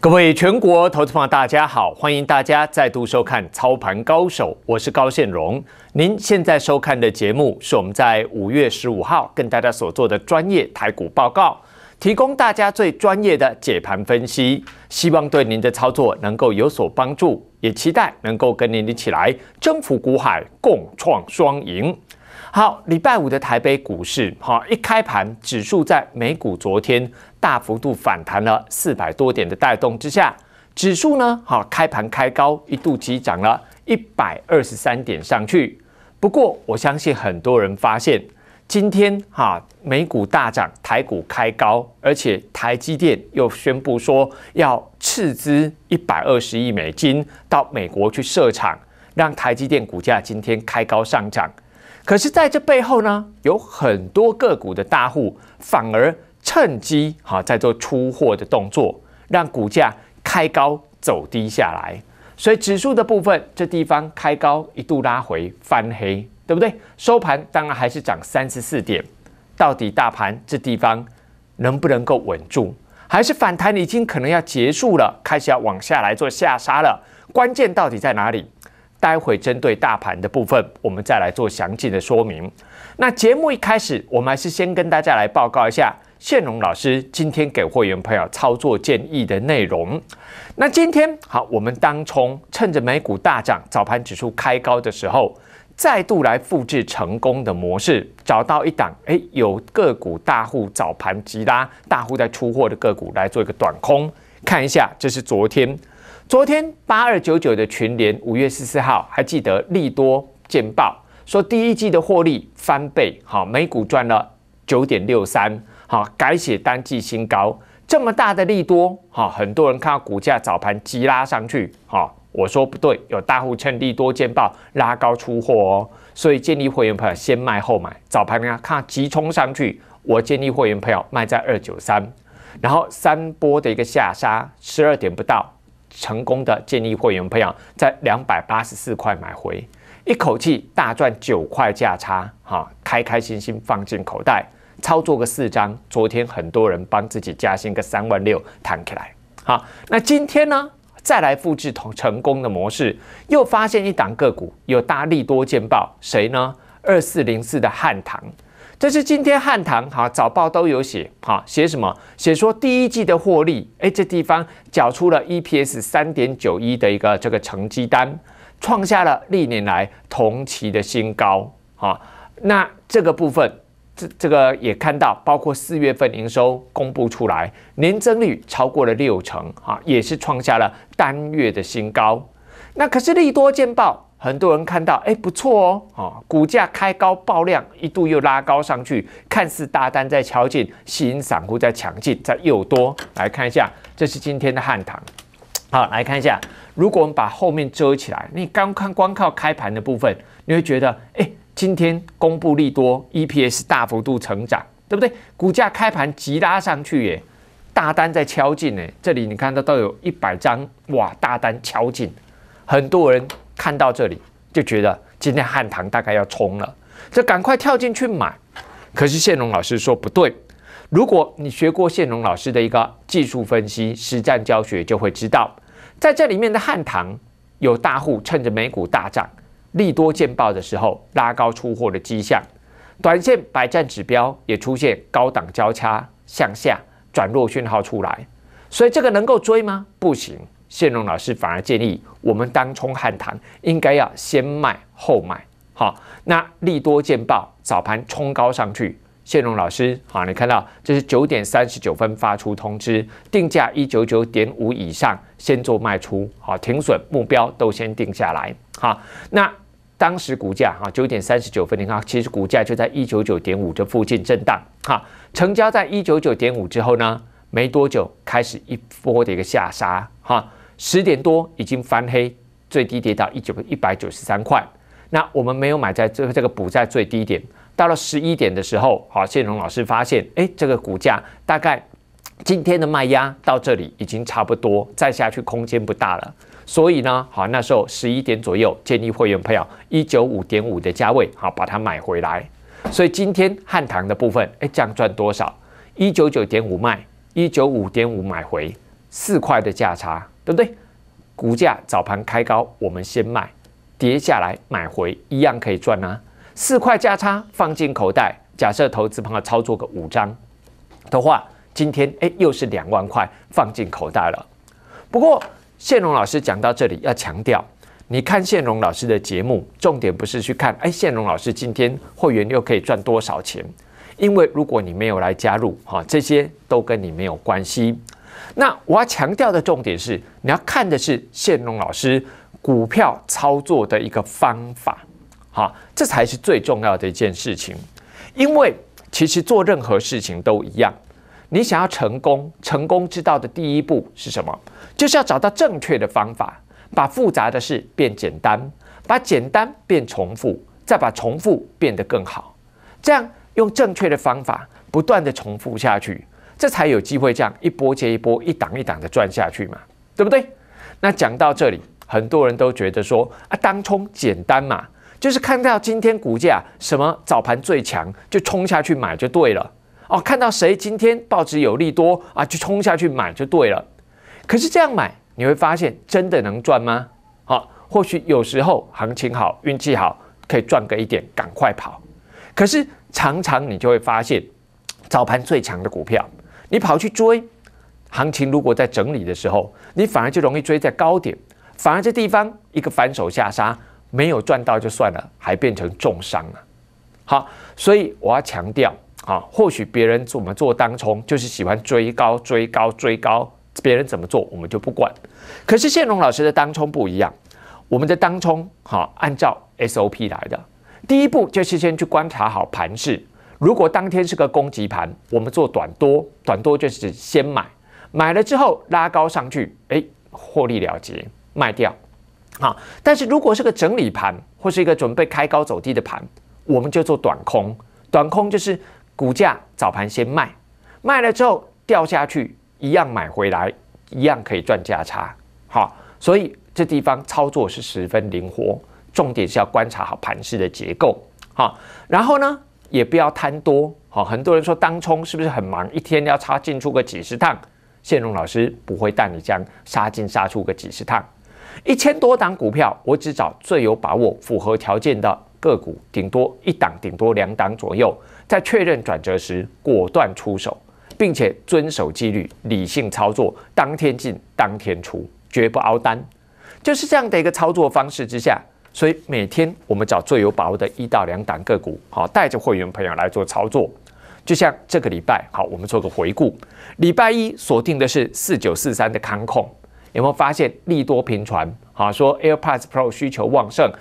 各位全国投资方，大家好！欢迎大家再度收看《操盘高手》，我是高现荣。您现在收看的节目是我们在五月十五号跟大家所做的专业台股报告，提供大家最专业的解盘分析，希望对您的操作能够有所帮助，也期待能够跟您一起来征服股海，共创双赢。好，礼拜五的台北股市，好一开盘，指数在美股昨天。大幅度反弹了四百多点的带动之下，指数呢好开盘开高，一度急涨了一百二十三点上去。不过我相信很多人发现，今天哈美股大涨，台股开高，而且台积电又宣布说要斥资一百二十亿美金到美国去设厂，让台积电股价今天开高上涨。可是，在这背后呢，有很多个股的大户反而。趁机哈，在做出货的动作，让股价开高走低下来。所以指数的部分，这地方开高一度拉回翻黑，对不对？收盘当然还是涨三十四点。到底大盘这地方能不能够稳住？还是反弹已经可能要结束了，开始要往下来做下杀了？关键到底在哪里？待会针对大盘的部分，我们再来做详细的说明。那节目一开始，我们还是先跟大家来报告一下。谢荣老师今天给会员朋友操作建议的内容。那今天好，我们当冲，趁着美股大涨、早盘指数开高的时候，再度来复制成功的模式，找到一档哎有个股大户早盘急拉、大户在出货的个股来做一个短空，看一下。这是昨天，昨天八二九九的群联五月十四号，还记得利多见报，说第一季的获利翻倍，好美股赚了九点六三。好，改写单季新高，这么大的利多，好很多人看到股价早盘急拉上去，好我说不对，有大户趁利多见报拉高出货哦，所以建议会员朋友先卖后买。早盘呢，看急冲上去，我建议会员朋友卖在二九三，然后三波的一个下杀，十二点不到，成功的建议会员朋友在两百八十四块买回，一口气大赚九块价差，哈，开开心心放进口袋。操作个四张，昨天很多人帮自己加薪个三万六，弹起来。好，那今天呢，再来复制同成功的模式，又发现一档个股有大力多见报，谁呢？二四零四的汉唐，这是今天汉唐哈早报都有写，好写什么？写说第一季的获利，哎，这地方缴出了 EPS 三点九一的一个这个成绩单，创下了历年来同期的新高。好，那这个部分。这这个也看到，包括四月份营收公布出来，年增率超过了六成啊，也是创下了单月的新高。那可是利多见报，很多人看到，哎，不错哦，啊，股价开高爆量，一度又拉高上去，看似大单在敲进，吸引散户在抢进，在诱多。来看一下，这是今天的汉唐，好，来看一下，如果我们把后面遮起来，你刚看光靠开盘的部分，你会觉得，哎。今天公布利多，EPS 大幅度成长，对不对？股价开盘急拉上去耶，大单在敲进哎，这里你看到都有一百张哇，大单敲进，很多人看到这里就觉得今天汉唐大概要冲了，就赶快跳进去买。可是谢龙老师说不对，如果你学过谢龙老师的一个技术分析实战教学，就会知道在这里面的汉唐有大户趁着美股大涨。利多见报的时候，拉高出货的迹象，短线百战指标也出现高档交叉向下转弱讯号出来，所以这个能够追吗？不行。谢龙老师反而建议我们当冲汉唐，应该要先卖后买。好，那利多见报早盘冲高上去，谢龙老师，好，你看到这是九点三十九分发出通知，定价一九九点五以上先做卖出，好，停损目标都先定下来，好，那。当时股价哈九点三十九分，你看，其实股价就在一九九点五这附近震荡。哈，成交在一九九点五之后呢，没多久开始一波的一个下杀。哈，十点多已经翻黑，最低跌到一九一百九十三块。那我们没有买在最这个补在最低点。到了十一点的时候，好，谢荣老师发现，哎，这个股价大概今天的卖压到这里已经差不多，再下去空间不大了。所以呢，好，那时候十一点左右，建议会员朋友一九五点五的价位，好把它买回来。所以今天汉唐的部分，哎，这样赚多少？一九九点五卖，一九五点五买回，四块的价差，对不对？股价早盘开高，我们先卖，跌下来买回，一样可以赚啊。四块价差放进口袋，假设投资朋友操作个五张的话，今天哎又是两万块放进口袋了。不过。谢龙老师讲到这里，要强调，你看谢龙老师的节目，重点不是去看，哎，谢龙老师今天会员又可以赚多少钱，因为如果你没有来加入，哈，这些都跟你没有关系。那我要强调的重点是，你要看的是谢龙老师股票操作的一个方法，哈，这才是最重要的一件事情，因为其实做任何事情都一样。你想要成功，成功之道的第一步是什么？就是要找到正确的方法，把复杂的事变简单，把简单变重复，再把重复变得更好。这样用正确的方法，不断的重复下去，这才有机会这样一波接一波，一档一档的赚下去嘛，对不对？那讲到这里，很多人都觉得说啊，当冲简单嘛，就是看到今天股价什么早盘最强，就冲下去买就对了。哦，看到谁今天报纸有利多啊，就冲下去买就对了。可是这样买，你会发现真的能赚吗？好，或许有时候行情好、运气好，可以赚个一点，赶快跑。可是常常你就会发现，早盘最强的股票，你跑去追，行情如果在整理的时候，你反而就容易追在高点，反而这地方一个反手下杀，没有赚到就算了，还变成重伤了。好，所以我要强调。啊，或许别人做么做当冲就是喜欢追高、追高、追高，别人怎么做我们就不管。可是谢龙老师的当冲不一样，我们的当冲哈，按照 SOP 来的，第一步就是先去观察好盘势。如果当天是个攻击盘，我们做短多，短多就是先买，买了之后拉高上去，哎，获利了结，卖掉。好，但是如果是个整理盘或是一个准备开高走低的盘，我们就做短空，短空就是。股价早盘先卖，卖了之后掉下去，一样买回来，一样可以赚价差。好，所以这地方操作是十分灵活，重点是要观察好盘势的结构。好，然后呢，也不要贪多。好，很多人说当冲是不是很忙，一天要插进出个几十趟？谢荣老师不会带你这样杀进杀出个几十趟。一千多档股票，我只找最有把握、符合条件的个股，顶多一档，顶多两档左右。在确认转折时果断出手，并且遵守纪律，理性操作，当天进当天出，绝不熬单。就是这样的一个操作方式之下，所以每天我们找最有把握的一到两档个股，好带着会员朋友来做操作。就像这个礼拜，好，我们做个回顾。礼拜一锁定的是四九四三的康控，有没有发现利多频传？好，说 AirPods Pro 需求旺盛。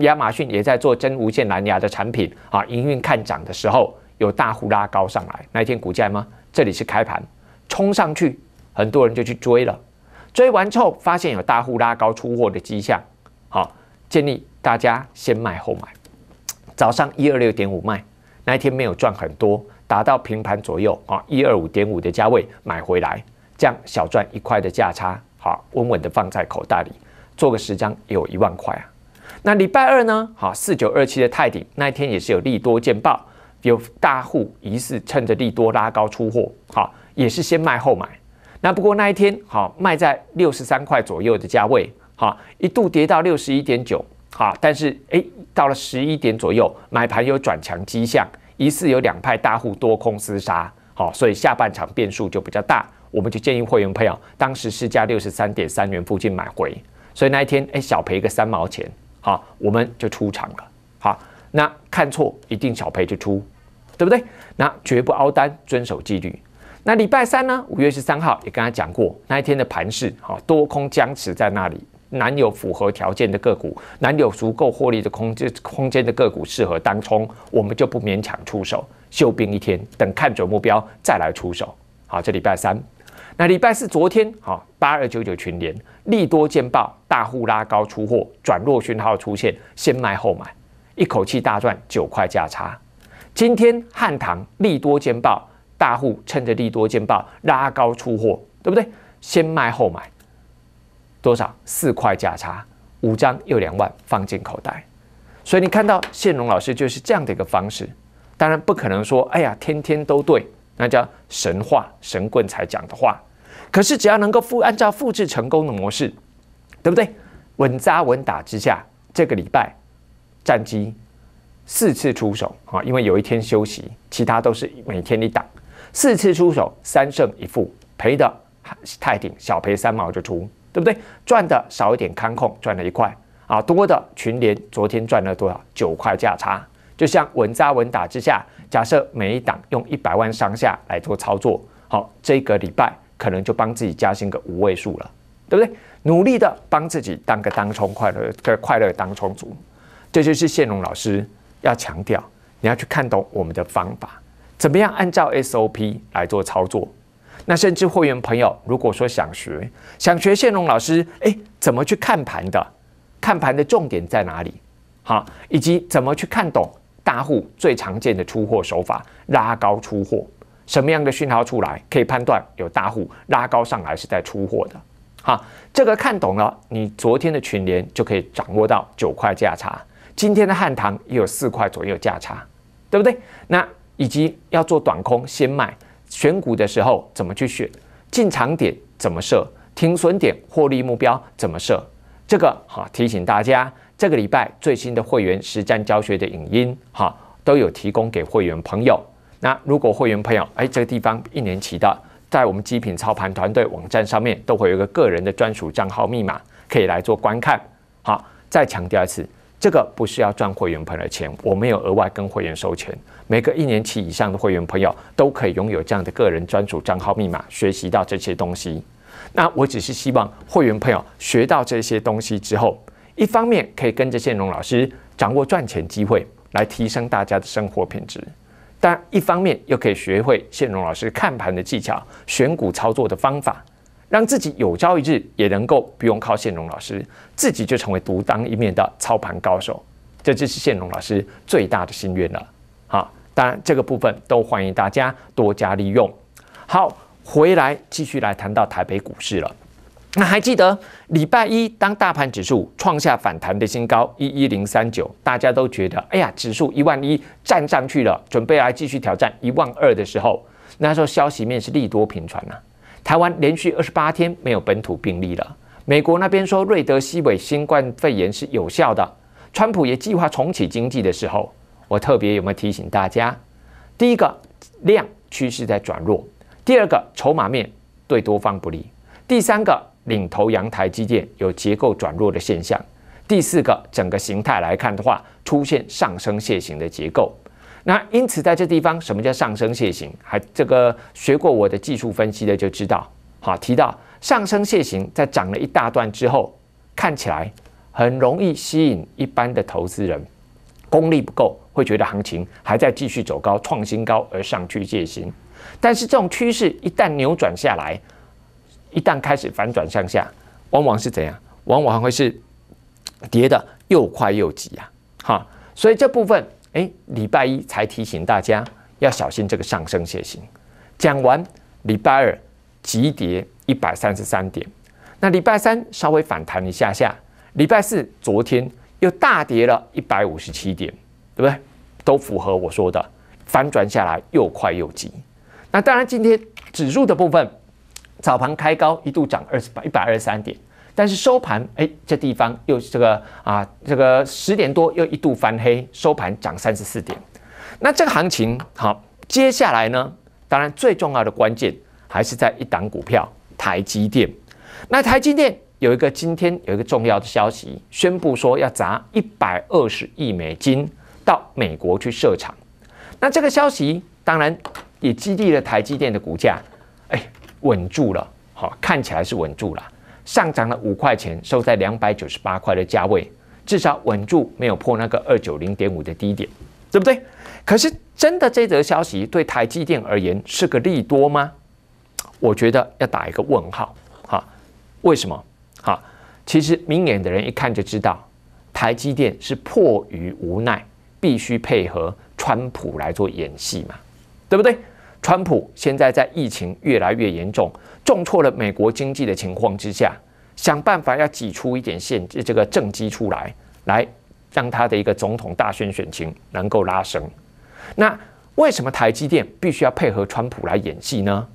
亚马逊也在做真无线蓝牙的产品啊。营运看涨的时候，有大户拉高上来，那一天股价吗？这里是开盘冲上去，很多人就去追了。追完之后，发现有大户拉高出货的迹象，好，建议大家先卖后买。早上一二六点五卖，那一天没有赚很多，达到平盘左右啊，一二五点五的价位买回来，这样小赚一块的价差，好，稳稳的放在口袋里，做个十张有一万块啊。那礼拜二呢？好，四九二七的泰鼎那一天也是有利多见报，有大户疑似趁着利多拉高出货，好，也是先卖后买。那不过那一天好卖在六十三块左右的价位，好一度跌到六十一点九，好，但是哎到了十一点左右买盘有转强迹象，疑似有两派大户多空厮杀，好，所以下半场变数就比较大，我们就建议会员朋友当时市价六十三点三元附近买回，所以那一天哎小赔个三毛钱。好，我们就出场了。好，那看错一定小赔就出，对不对？那绝不凹单，遵守纪律。那礼拜三呢？五月十三号也跟他讲过那一天的盘势，好多空僵持在那里，难有符合条件的个股，难有足够获利的空间空间的个股适合当冲，我们就不勉强出手，休兵一天，等看准目标再来出手。好，这礼拜三。那礼拜四昨天，哈八二九九群联利多见报，大户拉高出货，转弱讯号出现，先卖后买，一口气大赚九块价差。今天汉唐利多见报，大户趁着利多见报拉高出货，对不对？先卖后买，多少四块价差，五张又两万放进口袋。所以你看到谢荣老师就是这样的一个方式，当然不可能说，哎呀，天天都对。那叫神话，神棍才讲的话。可是只要能够复按照复制成功的模式，对不对？稳扎稳打之下，这个礼拜战机四次出手啊，因为有一天休息，其他都是每天一打。四次出手，三胜一负，赔的太顶，小赔三毛就出，对不对？赚的少一点，看空赚了一块啊，多的群联昨天赚了多少？九块价差。就像稳扎稳打之下，假设每一档用一百万上下来做操作，好，这一个礼拜可能就帮自己加薪个五位数了，对不对？努力的帮自己当个当冲快乐，个快乐当冲族，这就是谢龙老师要强调，你要去看懂我们的方法，怎么样按照 SOP 来做操作。那甚至会员朋友如果说想学，想学谢龙老师，哎，怎么去看盘的？看盘的重点在哪里？好，以及怎么去看懂？大户最常见的出货手法拉高出货，什么样的讯号出来可以判断有大户拉高上来是在出货的。好，这个看懂了，你昨天的群联就可以掌握到九块价差，今天的汉唐也有四块左右价差，对不对？那以及要做短空先卖，选股的时候怎么去选，进场点怎么设，停损点、获利目标怎么设，这个好提醒大家。这个礼拜最新的会员实战教学的影音，哈，都有提供给会员朋友。那如果会员朋友，哎，这个地方一年期的，在我们极品操盘团队网站上面，都会有一个个人的专属账号密码，可以来做观看。好，再强调一次，这个不是要赚会员朋友的钱，我没有额外跟会员收钱。每个一年期以上的会员朋友都可以拥有这样的个人专属账号密码，学习到这些东西。那我只是希望会员朋友学到这些东西之后。一方面可以跟着线荣老师掌握赚钱机会，来提升大家的生活品质；但一方面又可以学会线荣老师看盘的技巧、选股操作的方法，让自己有朝一日也能够不用靠线荣老师，自己就成为独当一面的操盘高手。这就是线荣老师最大的心愿了。好，当然这个部分都欢迎大家多加利用。好，回来继续来谈到台北股市了。那还记得礼拜一，当大盘指数创下反弹的新高一一零三九，大家都觉得哎呀，指数一万一站上去了，准备来继续挑战一万二的时候，那时候消息面是利多频传呐。台湾连续二十八天没有本土病例了，美国那边说瑞德西韦新冠肺炎是有效的，川普也计划重启经济的时候，我特别有没有提醒大家？第一个量趋势在转弱，第二个筹码面对多方不利，第三个。领头羊台基建有结构转弱的现象。第四个，整个形态来看的话，出现上升楔形的结构。那因此在这地方，什么叫上升楔形？还这个学过我的技术分析的就知道。好，提到上升楔形，在涨了一大段之后，看起来很容易吸引一般的投资人，功力不够会觉得行情还在继续走高，创新高而上去借行。但是这种趋势一旦扭转下来。一旦开始反转向下，往往是怎样？往往会是跌的又快又急呀，哈！所以这部分，哎，礼拜一才提醒大家要小心这个上升楔形。讲完，礼拜二急跌一百三十三点，那礼拜三稍微反弹一下下，礼拜四昨天又大跌了一百五十七点，对不对？都符合我说的，反转下来又快又急。那当然，今天指数的部分。早盘开高，一度涨二十八一百二十三点，但是收盘，哎，这地方又这个啊，这个十点多又一度翻黑，收盘涨三十四点。那这个行情好，接下来呢，当然最重要的关键还是在一档股票台积电。那台积电有一个今天有一个重要的消息，宣布说要砸一百二十亿美金到美国去设厂。那这个消息当然也激励了台积电的股价。稳住了，好，看起来是稳住了，上涨了五块钱，收在两百九十八块的价位，至少稳住，没有破那个二九零点五的低点，对不对？可是真的这则消息对台积电而言是个利多吗？我觉得要打一个问号，哈，为什么？哈，其实明眼的人一看就知道，台积电是迫于无奈，必须配合川普来做演戏嘛，对不对？川普现在在疫情越来越严重、重挫了美国经济的情况之下，想办法要挤出一点现这个政绩出来，来让他的一个总统大选选情能够拉升。那为什么台积电必须要配合川普来演戏呢？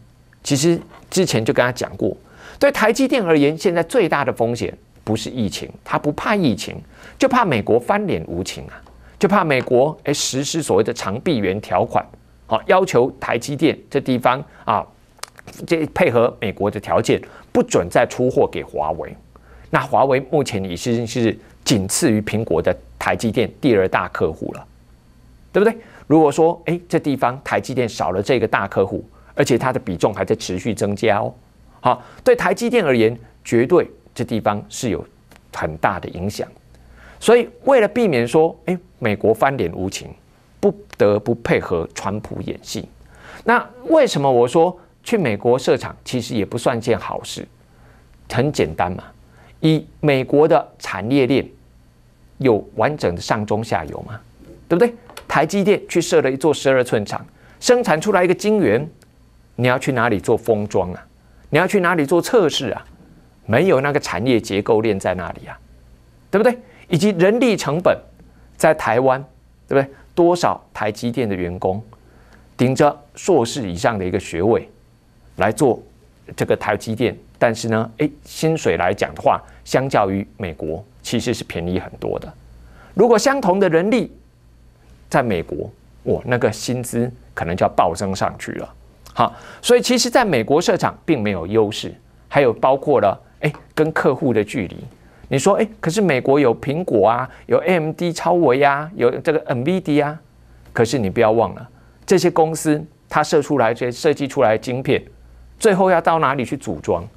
其实之前就跟他讲过，对台积电而言，现在最大的风险不是疫情，他不怕疫情，就怕美国翻脸无情啊，就怕美国哎实施所谓的长臂猿条款。好，要求台积电这地方啊，这配合美国的条件，不准再出货给华为。那华为目前已经是仅次于苹果的台积电第二大客户了，对不对？如果说，哎，这地方台积电少了这个大客户，而且它的比重还在持续增加哦，好，对台积电而言，绝对这地方是有很大的影响。所以为了避免说，哎，美国翻脸无情。不得不配合川普演戏。那为什么我说去美国设厂其实也不算件好事？很简单嘛，以美国的产业链有完整的上中下游嘛，对不对？台积电去设了一座十二寸厂，生产出来一个晶圆，你要去哪里做封装啊？你要去哪里做测试啊？没有那个产业结构链在那里啊？对不对？以及人力成本在台湾，对不对？多少台积电的员工顶着硕士以上的一个学位来做这个台积电，但是呢，诶，薪水来讲的话，相较于美国其实是便宜很多的。如果相同的人力在美国，哇，那个薪资可能就要暴增上去了。好，所以其实在美国设厂并没有优势，还有包括了诶，跟客户的距离。你说哎，可是美国有苹果啊，有 AMD 超维啊，有这个 NVIDIA 啊。可是你不要忘了，这些公司它设出来、这设计出来的晶片，最后要到哪里去组装？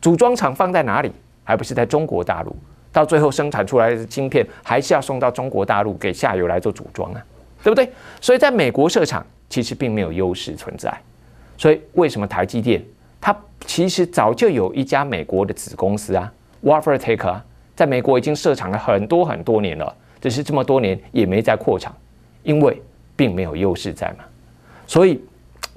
组装厂放在哪里？还不是在中国大陆？到最后生产出来的晶片，还是要送到中国大陆给下游来做组装啊，对不对？所以在美国设厂，其实并没有优势存在。所以为什么台积电它其实早就有一家美国的子公司啊？w a f e r t a k e r 在美国已经设厂了很多很多年了，只是这么多年也没再扩厂，因为并没有优势在嘛。所以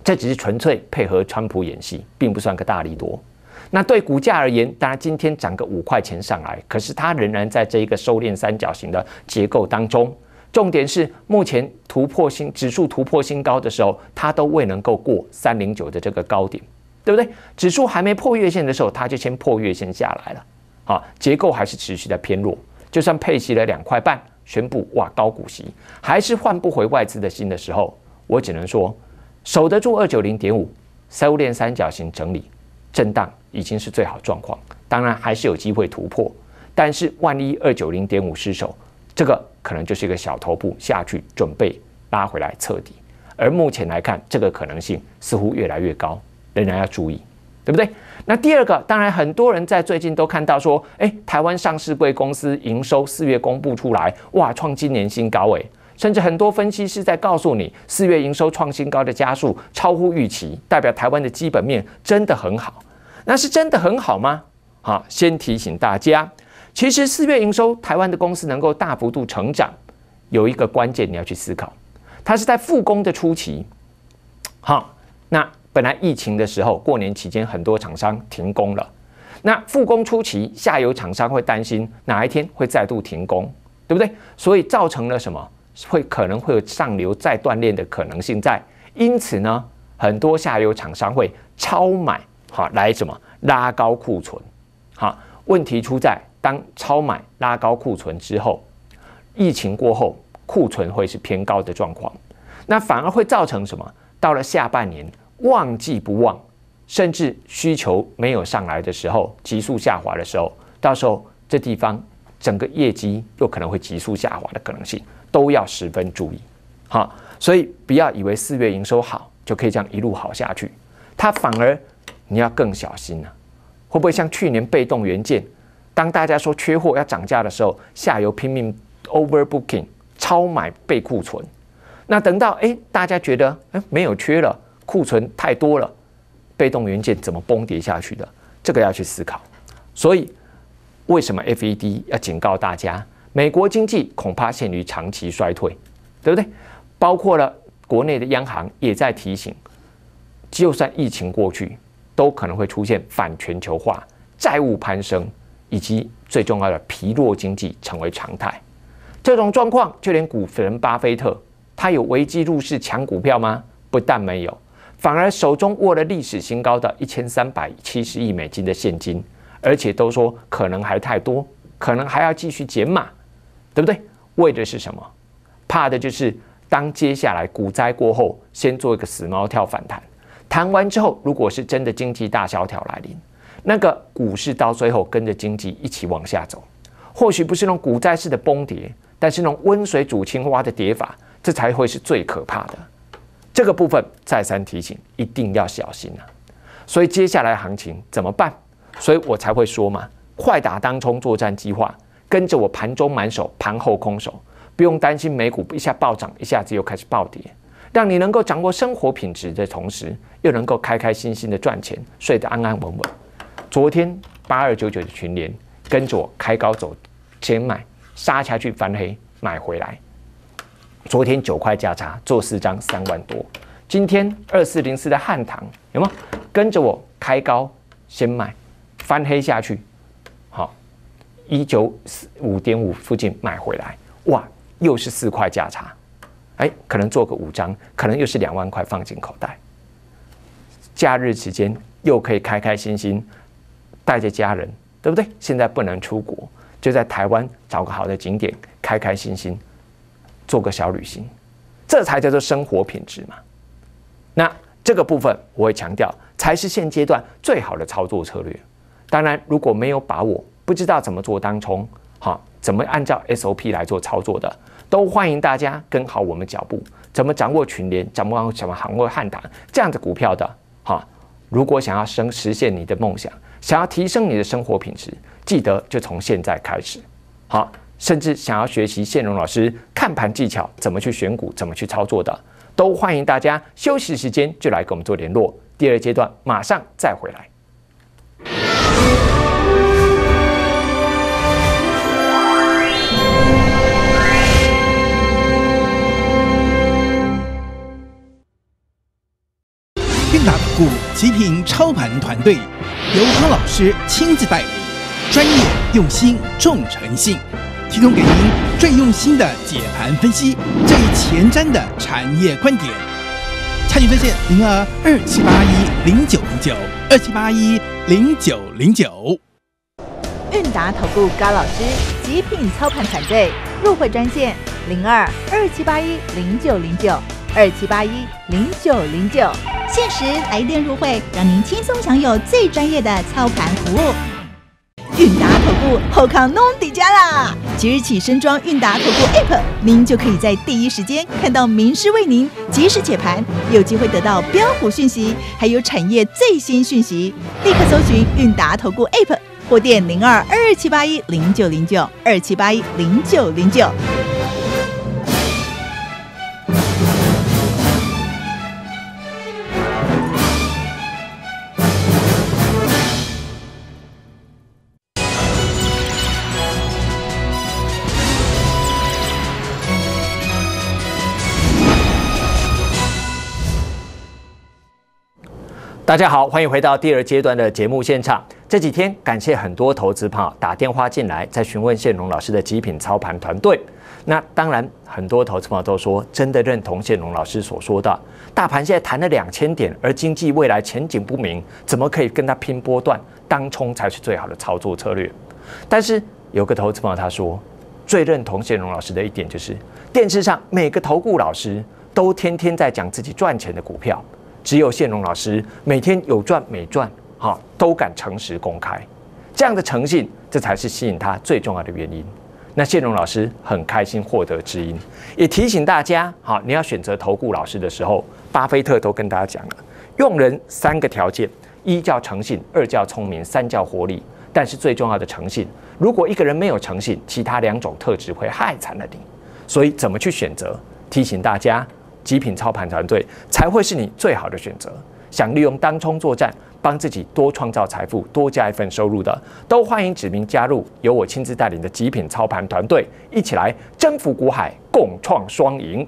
这只是纯粹配合川普演戏，并不算个大利多。那对股价而言，当然今天涨个五块钱上来，可是它仍然在这一个收敛三角形的结构当中。重点是，目前突破新指数突破新高的时候，它都未能够过三零九的这个高点，对不对？指数还没破月线的时候，它就先破月线下来了。啊，结构还是持续在偏弱。就算配息了两块半，宣布哇高股息，还是换不回外资的心的时候，我只能说，守得住二九零点五，收敛三角形整理，震荡已经是最好状况。当然还是有机会突破，但是万一二九零点五失守，这个可能就是一个小头部下去，准备拉回来彻底。而目前来看，这个可能性似乎越来越高，仍然要注意。对不对？那第二个，当然很多人在最近都看到说，哎，台湾上市贵公司营收四月公布出来，哇，创今年新高诶。甚至很多分析师在告诉你，四月营收创新高的加速超乎预期，代表台湾的基本面真的很好。那是真的很好吗？好，先提醒大家，其实四月营收台湾的公司能够大幅度成长，有一个关键你要去思考，它是在复工的初期。好，那。本来疫情的时候，过年期间很多厂商停工了。那复工初期，下游厂商会担心哪一天会再度停工，对不对？所以造成了什么？会可能会有上流再断链的可能性在。因此呢，很多下游厂商会超买，好来什么拉高库存。好，问题出在当超买拉高库存之后，疫情过后库存会是偏高的状况，那反而会造成什么？到了下半年。旺季不旺，甚至需求没有上来的时候，急速下滑的时候，到时候这地方整个业绩又可能会急速下滑的可能性，都要十分注意。好，所以不要以为四月营收好就可以这样一路好下去，它反而你要更小心了。会不会像去年被动元件，当大家说缺货要涨价的时候，下游拼命 overbooking 超买备库存，那等到哎大家觉得哎没有缺了。库存太多了，被动元件怎么崩跌下去的？这个要去思考。所以，为什么 FED 要警告大家，美国经济恐怕陷于长期衰退，对不对？包括了国内的央行也在提醒，就算疫情过去，都可能会出现反全球化、债务攀升，以及最重要的疲弱经济成为常态。这种状况，就连股神巴菲特，他有危机入市抢股票吗？不但没有。反而手中握了历史新高的一千三百七十亿美金的现金，而且都说可能还太多，可能还要继续减码，对不对？为的是什么？怕的就是当接下来股灾过后，先做一个死猫跳反弹，弹完之后，如果是真的经济大萧条来临，那个股市到最后跟着经济一起往下走，或许不是那种股灾式的崩跌，但是那种温水煮青蛙的跌法，这才会是最可怕的。这个部分再三提醒，一定要小心啊！所以接下来行情怎么办？所以我才会说嘛，快打当冲作战计划，跟着我盘中满手，盘后空手，不用担心美股一下暴涨，一下子又开始暴跌，让你能够掌握生活品质的同时，又能够开开心心的赚钱，睡得安安稳稳。昨天八二九九的群联，跟着我开高走，先买杀下去反黑，买回来。昨天九块价差做四张三万多，今天二四零四的汉唐有吗？跟着我开高先卖，翻黑下去，好，一九四五点五附近买回来，哇，又是四块价差，哎，可能做个五张，可能又是两万块放进口袋。假日期间又可以开开心心带着家人，对不对？现在不能出国，就在台湾找个好的景点，开开心心。做个小旅行，这才叫做生活品质嘛。那这个部分我会强调，才是现阶段最好的操作策略。当然，如果没有把握，不知道怎么做，当冲哈，怎么按照 SOP 来做操作的，都欢迎大家跟好我们脚步。怎么掌握群联，掌握什么行业汉唐这样的股票的哈？如果想要生实现你的梦想，想要提升你的生活品质，记得就从现在开始。好。甚至想要学习谢荣老师看盘技巧，怎么去选股，怎么去操作的，都欢迎大家休息时间就来跟我们做联络。第二阶段马上再回来。定达股极品超盘团队，由康老师亲自带领，专业用心重诚信。提供给您最用心的解盘分析，最前瞻的产业观点。参与专线零二二七八一零九零九二七八一零九零九。韵达头部高老师极品操盘团队入会专线零二二七八一零九零九二七八一零九零九，限时来电入会，让您轻松享有最专业的操盘服务。后靠弄地家啦！即日起申装韵达投顾 App，您就可以在第一时间看到名师为您及时解盘，有机会得到标普讯息，还有产业最新讯息。立刻搜寻韵达投顾 App，或电零二二七八一零九零九二七八一零九零九。大家好，欢迎回到第二阶段的节目现场。这几天，感谢很多投资朋友打电话进来，在询问谢荣老师的极品操盘团队。那当然，很多投资朋友都说，真的认同谢荣老师所说的，大盘现在谈了两千点，而经济未来前景不明，怎么可以跟他拼波段，当冲才是最好的操作策略。但是，有个投资朋友他说，最认同谢荣老师的一点就是，电视上每个投顾老师都天天在讲自己赚钱的股票。只有谢荣老师每天有赚没赚，哈，都敢诚实公开，这样的诚信，这才是吸引他最重要的原因。那谢荣老师很开心获得知音，也提醒大家，好你要选择投顾老师的时候，巴菲特都跟大家讲了，用人三个条件：一叫诚信，二叫聪明，三叫活力。但是最重要的诚信，如果一个人没有诚信，其他两种特质会害惨了你。所以怎么去选择？提醒大家。极品操盘团队才会是你最好的选择。想利用当冲作战帮自己多创造财富、多加一份收入的，都欢迎指名加入由我亲自带领的极品操盘团队，一起来征服股海，共创双赢。